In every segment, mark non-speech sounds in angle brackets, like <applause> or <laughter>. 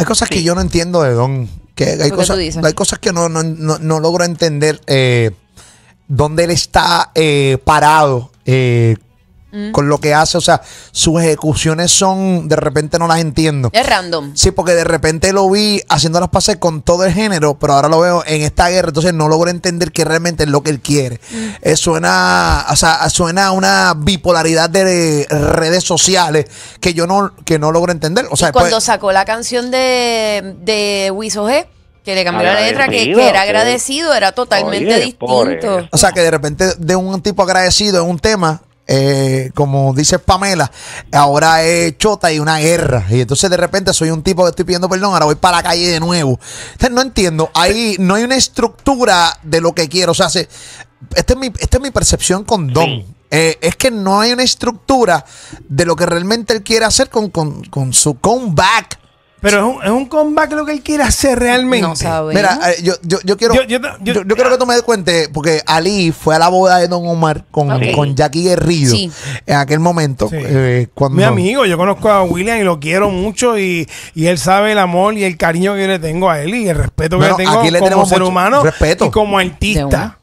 Hay cosas que yo no entiendo de Don. Que hay, cosas, hay cosas que no, logro entender. Eh, dónde él está eh, parado eh, con lo que hace, o sea, sus ejecuciones son, de repente no las entiendo. Es random. Sí, porque de repente lo vi haciendo las pases con todo el género, pero ahora lo veo en esta guerra, entonces no logro entender que realmente es lo que él quiere. suena, o sea, suena una bipolaridad de redes sociales que yo no, que no logro entender. O sea, cuando pues, sacó la canción de, de Wiso G que le cambió la letra, que, era agradecido, era totalmente distinto. O sea, que de repente de un tipo agradecido en un tema eh, como dice Pamela, ahora es chota y una guerra. Y entonces de repente soy un tipo que estoy pidiendo perdón, ahora voy para la calle de nuevo. Entonces no entiendo, ahí no hay una estructura de lo que quiero. O sea, esta, es mi, es mi percepción con Don. Eh, es que no hay una estructura de lo que realmente él quiere hacer con, con su comeback pero es un, es un comeback lo que él quiere hacer realmente. Mira, yo, yo, yo quiero, que tú me des cuenta, porque Ali fue a la boda de Don Omar con, con Jackie Guerrillo en aquel momento. Eh, Mi amigo, yo conozco a William y lo quiero mucho y, y él sabe el amor y el cariño que yo le tengo a él y el respeto que le tengo como ser humano y como artista.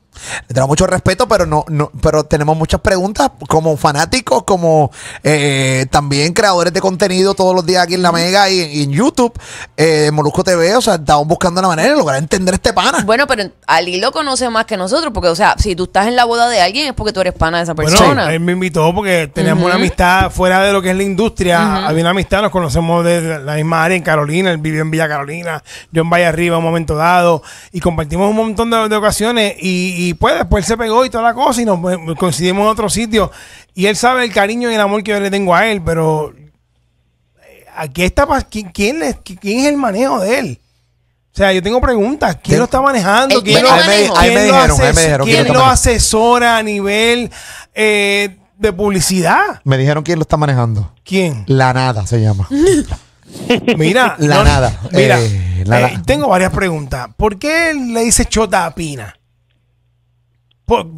Le mucho respeto, pero no, no, pero tenemos muchas preguntas como fanáticos, como eh, también creadores de contenido todos los días aquí en La Mega y, en YouTube, eh, Molusco TV, o sea, estamos buscando una manera de lograr entender este pana. Bueno, pero Ali lo conoce más que nosotros, porque, o sea, si tú estás en la boda de alguien es porque tú eres pana de esa persona. Bueno, él me invitó porque teníamos una amistad fuera de lo que es la industria, había una amistad, nos conocemos de la misma área en Carolina, él vivió en Villa Carolina, yo en Valle Arriba un momento dado, y compartimos un montón de, ocasiones y después se pegó y toda la cosa y nos eh, coincidimos en otro sitio. Y él sabe el cariño y el amor que yo le tengo a él, pero eh, aquí está, ¿quién, quién, es, quién es el manejo de él? O sea, yo tengo preguntas. ¿Quién lo está manejando? Eh, ¿Quién, lo, asesora a nivel de publicidad? Me dijeron quién lo está manejando. ¿Quién? La nada se llama. <laughs> mira. La nada. Mira, tengo varias preguntas. ¿Por qué le dice chota a Pina?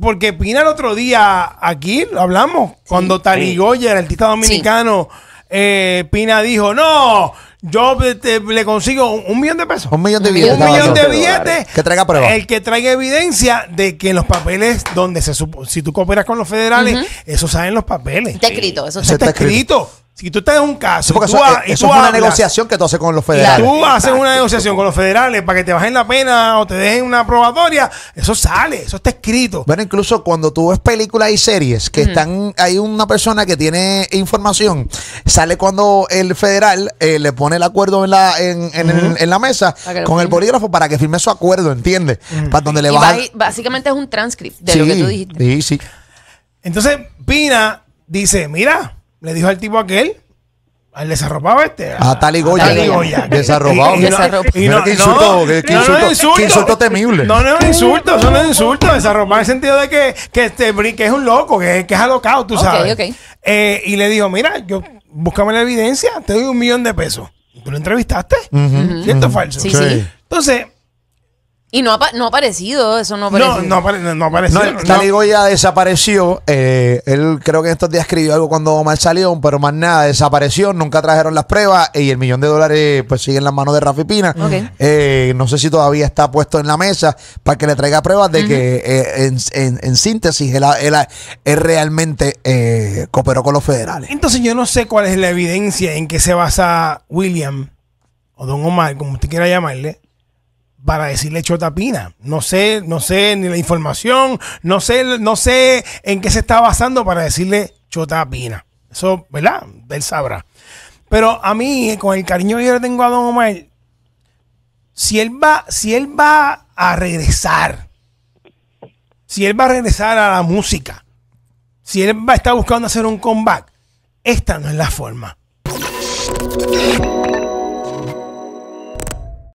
Porque Pina el otro día aquí lo hablamos, cuando Taligoyer, el artista dominicano, eh, Pina dijo, no, yo este, le consigo un, millón de pesos. Un millón de billetes. Un millón de billetes. Que traiga El que traiga evidencia de que en los papeles donde se si tú cooperas con los federales, eso sale en los papeles. Está escrito, eso está escrito. Si tú te das un caso. Porque eso, es una negociación que tú haces con los federales. Y tú haces una negociación con los federales para que te bajen la pena o te dejen una probatoria. Eso sale, eso está escrito. Bueno, incluso cuando tú ves películas y series que están. Hay una persona que tiene información. Sale cuando el federal eh, le pone el acuerdo en la, mesa con el bolígrafo para que firme su acuerdo, ¿entiendes? Para donde le va Básicamente es un transcript de lo que tú dijiste. Sí, sí. Entonces, Pina dice: Mira le dijo al tipo aquel, al desarropado este. A, Taligoya, Tali Goya. Y, que insulto, no, no, temible. No, no es insulto, eso no es insulto. Desarropado en el sentido de que, que, este, que es un loco, que, es alocado, tú sabes. ok Eh, y le dijo, mira, yo búscame la evidencia, te doy un millón de pesos. ¿Tú lo entrevistaste? Uh -huh, ¿Cierto o falso? Sí, sí. Entonces, y no ha, no aparecido, eso no apareció. No, no, no apareció. No, Goya desapareció. Eh, él creo que en estos días escribió algo cuando Omar salió, pero más nada, desapareció. Nunca trajeron las pruebas y el millón de dólares pues sigue en las manos de Rafi Pina. Eh, no sé si todavía está puesto en la mesa para que le traiga pruebas de que eh, en, síntesis él, él realmente cooperó con los federales. Entonces yo no sé cuál es la evidencia en que se basa William o Don Omar, como usted quiera llamarle para decirle Chota Pina. No sé, no sé ni la información, no sé, no sé en qué se está basando para decirle Chota Pina. Eso, ¿verdad? Él sabrá. Pero a mí, con el cariño que yo le tengo a Don Omar, si él va, si él va a regresar, si él va a regresar a la música, si él va a estar buscando hacer un comeback, esta no es la forma.